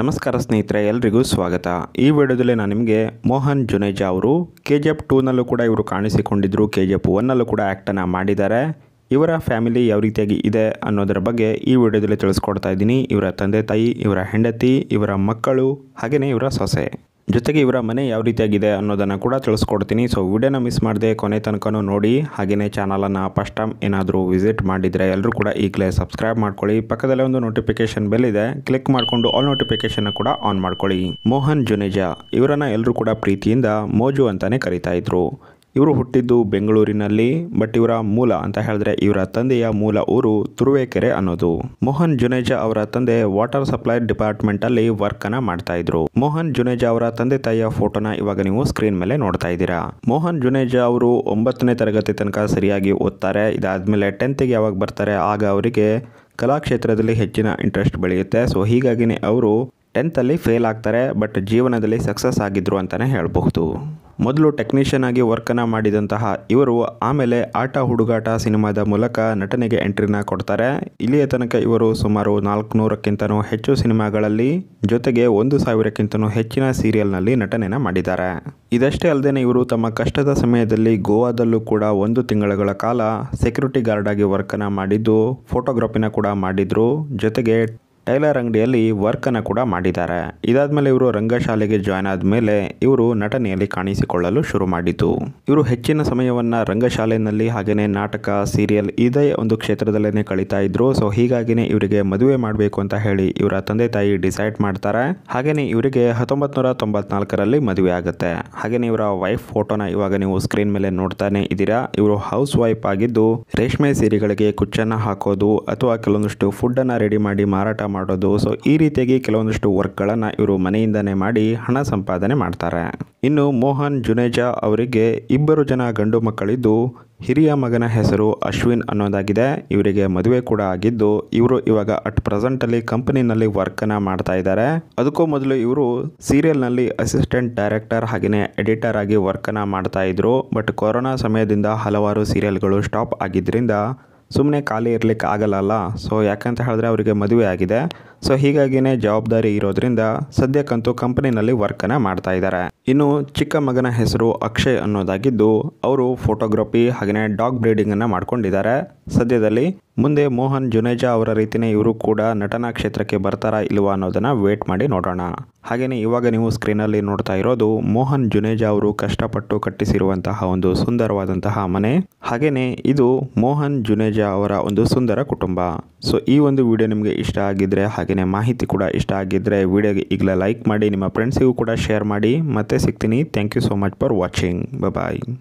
ನಮಸ್ಕಾರ ಸ್ನೇಹಿತರೆ ಎಲ್ರಿಗೂ ಸ್ವಾಗತ ಈ ವಿಡಿಯೋದಲ್ಲಿ ನಾನು ನಿಮಗೆ ಮೋಹನ್ ಜುನೇಜಾ ಅವರು ಕೆ ಜಿ ಎಫ್ ಟೂನಲ್ಲೂ ಕೂಡ ಇವರು ಕಾಣಿಸಿಕೊಂಡಿದ್ದರು ಕೆ ಜಿ ಎಫ್ ಒನ್ನಲ್ಲೂ ಕೂಡ ಆ್ಯಕ್ಟನ್ನು ಮಾಡಿದ್ದಾರೆ ಇವರ ಫ್ಯಾಮಿಲಿ ಯಾವ ರೀತಿಯಾಗಿ ಇದೆ ಅನ್ನೋದರ ಬಗ್ಗೆ ಈ ವಿಡಿಯೋದಲ್ಲಿ ತಿಳಿಸ್ಕೊಡ್ತಾ ಇದ್ದೀನಿ ಇವರ ತಂದೆ ತಾಯಿ ಇವರ ಹೆಂಡತಿ ಇವರ ಮಕ್ಕಳು ಹಾಗೆಯೇ ಇವರ ಸೊಸೆ ಜೊತೆಗೆ ಇವರ ಮನೆ ಯಾವ ರೀತಿಯಾಗಿದೆ ಅನ್ನೋದನ್ನು ಕೂಡ ತಿಳಿಸ್ಕೊಡ್ತೀನಿ ಸೊ ವಿಡಿಯೋನ ಮಿಸ್ ಮಾಡದೆ ಕೊನೆ ತನಕನೂ ನೋಡಿ ಹಾಗೆಯೇ ಚಾನಲನ್ನು ಫಸ್ಟ್ ಟೈಮ್ ಏನಾದರೂ ವಿಸಿಟ್ ಮಾಡಿದರೆ ಎಲ್ಲರೂ ಕೂಡ ಈಗಲೇ ಸಬ್ಸ್ಕ್ರೈಬ್ ಮಾಡ್ಕೊಳ್ಳಿ ಪಕ್ಕದಲ್ಲೇ ಒಂದು ನೋಟಿಫಿಕೇಶನ್ ಬೆಲ್ ಇದೆ ಕ್ಲಿಕ್ ಮಾಡಿಕೊಂಡು ಆಲ್ ನೋಟಿಫಿಕೇಶನ್ ಕೂಡ ಆನ್ ಮಾಡ್ಕೊಳ್ಳಿ ಮೋಹನ್ ಜುನೇಜಾ ಇವರನ್ನು ಎಲ್ಲರೂ ಕೂಡ ಪ್ರೀತಿಯಿಂದ ಮೋಜು ಅಂತಲೇ ಕರಿತಾ ಇದ್ರು ಇವರು ಹುಟ್ಟಿದ್ದು ಬೆಂಗಳೂರಿನಲ್ಲಿ ಬಟ್ ಇವರ ಮೂಲ ಅಂತ ಹೇಳಿದ್ರೆ ಇವರ ತಂದೆಯ ಮೂಲ ಊರು ತುರುವೇಕೆರೆ ಅನ್ನೋದು ಮೋಹನ್ ಜುನೇಜಾ ಅವರ ತಂದೆ ವಾಟರ್ ಸಪ್ಲೈ ಡಿಪಾರ್ಟ್ಮೆಂಟ್ ಅಲ್ಲಿ ವರ್ಕ್ ಅನ್ನ ಮಾಡ್ತಾ ಇದ್ರು ಮೋಹನ್ ಜುನೇಜಾ ಅವರ ತಂದೆ ತಾಯಿಯ ಫೋಟೋನ ಇವಾಗ ನೀವು ಸ್ಕ್ರೀನ್ ಮೇಲೆ ನೋಡ್ತಾ ಇದ್ದೀರಾ ಮೋಹನ್ ಜುನೇಜಾ ಅವರು ಒಂಬತ್ತನೇ ತರಗತಿ ತನಕ ಸರಿಯಾಗಿ ಓದ್ತಾರೆ ಇದಾದ್ಮೇಲೆ ಟೆಂತ್ಗೆ ಯಾವಾಗ ಬರ್ತಾರೆ ಆಗ ಅವರಿಗೆ ಕಲಾಕ್ಷೇತ್ರದಲ್ಲಿ ಹೆಚ್ಚಿನ ಇಂಟ್ರೆಸ್ಟ್ ಬೆಳೆಯುತ್ತೆ ಸೊ ಹೀಗಾಗಿನೇ ಅವರು ಅಲ್ಲಿ ಫೇಲ್ ಆಗ್ತಾರೆ ಬಟ್ ಜೀವನದಲ್ಲಿ ಸಕ್ಸಸ್ ಆಗಿದ್ರು ಅಂತಾನೆ ಹೇಳಬಹುದು ಮೊದಲು ಟೆಕ್ನಿಷಿಯನ್ ಆಗಿ ವರ್ಕನ್ನು ಮಾಡಿದಂತಹ ಇವರು ಆಮೇಲೆ ಆಟ ಹುಡುಗಾಟ ಸಿನಿಮಾದ ಮೂಲಕ ನಟನೆಗೆ ಎಂಟ್ರಿನ ಕೊಡ್ತಾರೆ ಇಲ್ಲಿಯ ತನಕ ಇವರು ಸುಮಾರು ನಾಲ್ಕುನೂರಕ್ಕಿಂತನೂ ಹೆಚ್ಚು ಸಿನಿಮಾಗಳಲ್ಲಿ ಜೊತೆಗೆ ಒಂದು ಸಾವಿರಕ್ಕಿಂತನೂ ಹೆಚ್ಚಿನ ಸೀರಿಯಲ್ನಲ್ಲಿ ನಟನೆನ ಮಾಡಿದ್ದಾರೆ ಇದಷ್ಟೇ ಅಲ್ಲದೆ ಇವರು ತಮ್ಮ ಕಷ್ಟದ ಸಮಯದಲ್ಲಿ ಗೋವಾದಲ್ಲೂ ಕೂಡ ಒಂದು ತಿಂಗಳ ಕಾಲ ಸೆಕ್ಯೂರಿಟಿ ಗಾರ್ಡ್ ಆಗಿ ವರ್ಕನ್ನು ಮಾಡಿದ್ದು ಫೋಟೋಗ್ರಫಿನ ಕೂಡ ಮಾಡಿದರು ಜೊತೆಗೆ ಟೈಲರ್ ಅಂಗಡಿಯಲ್ಲಿ ವರ್ಕನ್ನು ಕೂಡ ಮಾಡಿದ್ದಾರೆ ಇದಾದಮೇಲೆ ಇವರು ರಂಗಶಾಲೆಗೆ ಜಾಯ್ನ್ ಮೇಲೆ ಇವರು ನಟನೆಯಲ್ಲಿ ಕಾಣಿಸಿಕೊಳ್ಳಲು ಶುರು ಮಾಡಿತು ಇವರು ಹೆಚ್ಚಿನ ಸಮಯವನ್ನ ರಂಗಶಾಲೆಯಲ್ಲಿ ಹಾಗೇನೆ ನಾಟಕ ಸೀರಿಯಲ್ ಇದೇ ಒಂದು ಕ್ಷೇತ್ರದಲ್ಲೇನೆ ಕಳೀತಾ ಇದ್ರು ಸೊ ಹೀಗಾಗಿನೇ ಇವರಿಗೆ ಮದುವೆ ಮಾಡಬೇಕು ಅಂತ ಹೇಳಿ ಇವರ ತಂದೆ ತಾಯಿ ಡಿಸೈಡ್ ಮಾಡ್ತಾರೆ ಹಾಗೇನೆ ಇವರಿಗೆ ಹತ್ತೊಂಬತ್ನೂರ ನೂರ ತೊಂಬತ್ನಾಲ್ಕರಲ್ಲಿ ಮದುವೆ ಆಗುತ್ತೆ ಹಾಗೇನೇ ಇವರ ವೈಫ್ ಫೋಟೋನ ಇವಾಗ ನೀವು ಸ್ಕ್ರೀನ್ ಮೇಲೆ ನೋಡ್ತಾನೆ ಇದ್ದೀರಾ ಇವರು ಹೌಸ್ ವೈಫ್ ಆಗಿದ್ದು ರೇಷ್ಮೆ ಸೀರೆಗಳಿಗೆ ಕುಚ್ಚನ್ನ ಹಾಕೋದು ಅಥವಾ ಕೆಲವೊಂದಷ್ಟು ಫುಡ್ ಅನ್ನ ರೆಡಿ ಮಾಡಿ ಮಾರಾಟ ಮಾಡೋದು ಸೊ ಈ ರೀತಿಯಾಗಿ ಕೆಲವೊಂದಷ್ಟು ವರ್ಕ್ಗಳನ್ನು ಇವರು ಮನೆಯಿಂದನೇ ಮಾಡಿ ಹಣ ಸಂಪಾದನೆ ಮಾಡ್ತಾರೆ ಇನ್ನು ಮೋಹನ್ ಜುನೇಜಾ ಅವರಿಗೆ ಇಬ್ಬರು ಜನ ಗಂಡು ಮಕ್ಕಳಿದ್ದು ಹಿರಿಯ ಮಗನ ಹೆಸರು ಅಶ್ವಿನ್ ಅನ್ನೋದಾಗಿದೆ ಇವರಿಗೆ ಮದುವೆ ಕೂಡ ಆಗಿದ್ದು ಇವರು ಇವಾಗ ಅಟ್ ಪ್ರೆಸೆಂಟ್ ಪ್ರೆಸೆಂಟಲ್ಲಿ ಕಂಪನಿನಲ್ಲಿ ಅನ್ನ ಮಾಡ್ತಾ ಇದ್ದಾರೆ ಅದಕ್ಕೂ ಮೊದಲು ಇವರು ಸೀರಿಯಲ್ನಲ್ಲಿ ಅಸಿಸ್ಟೆಂಟ್ ಡೈರೆಕ್ಟರ್ ಹಾಗೆಯೇ ಎಡಿಟರ್ ಆಗಿ ಅನ್ನ ಮಾಡ್ತಾ ಇದ್ರು ಬಟ್ ಕೊರೋನಾ ಸಮಯದಿಂದ ಹಲವಾರು ಸೀರಿಯಲ್ಗಳು ಸ್ಟಾಪ್ ಆಗಿದ್ದರಿಂದ ಸುಮ್ಮನೆ ಖಾಲಿ ಇರಲಿಕ್ಕೆ ಆಗಲ್ಲ ಸೊ ಯಾಕಂತ ಹೇಳಿದ್ರೆ ಅವರಿಗೆ ಮದುವೆ ಆಗಿದೆ ಸೊ ಹೀಗಾಗಿನೇ ಜವಾಬ್ದಾರಿ ಇರೋದರಿಂದ ಸದ್ಯಕ್ಕಂತೂ ಕಂಪನಿನಲ್ಲಿ ವರ್ಕನ್ನು ಮಾಡ್ತಾ ಇದ್ದಾರೆ ಇನ್ನು ಚಿಕ್ಕ ಮಗನ ಹೆಸರು ಅಕ್ಷಯ್ ಅನ್ನೋದಾಗಿದ್ದು ಅವರು ಫೋಟೋಗ್ರಫಿ ಹಾಗೆಯೇ ಡಾಗ್ ಬ್ರೀಡಿಂಗನ್ನು ಮಾಡ್ಕೊಂಡಿದ್ದಾರೆ ಸದ್ಯದಲ್ಲಿ ಮುಂದೆ ಮೋಹನ್ ಜುನೇಜಾ ಅವರ ರೀತಿಯೇ ಇವರು ಕೂಡ ನಟನಾ ಕ್ಷೇತ್ರಕ್ಕೆ ಬರ್ತಾರಾ ಇಲ್ವಾ ಅನ್ನೋದನ್ನು ವೇಟ್ ಮಾಡಿ ನೋಡೋಣ ಹಾಗೆಯೇ ಇವಾಗ ನೀವು ಸ್ಕ್ರೀನಲ್ಲಿ ನೋಡ್ತಾ ಇರೋದು ಮೋಹನ್ ಜುನೇಜಾ ಅವರು ಕಷ್ಟಪಟ್ಟು ಕಟ್ಟಿಸಿರುವಂತಹ ಒಂದು ಸುಂದರವಾದಂತಹ ಮನೆ ಹಾಗೆಯೇ ಇದು ಮೋಹನ್ ಜುನೇಜಾ ಅವರ ಒಂದು ಸುಂದರ ಕುಟುಂಬ ಸೊ ಈ ಒಂದು ವಿಡಿಯೋ ನಿಮಗೆ ಇಷ್ಟ ಆಗಿದ್ರೆ ಹಾಗೆಯೇ ಮಾಹಿತಿ ಕೂಡ ಇಷ್ಟ ಆಗಿದ್ರೆ ವಿಡಿಯೋಗೆ ಈಗಲೇ ಲೈಕ್ ಮಾಡಿ ನಿಮ್ಮ ಫ್ರೆಂಡ್ಸಿಗೂ ಕೂಡ ಶೇರ್ ಮಾಡಿ ಮತ್ತೆ सीखते नहीं thank you so much for watching bye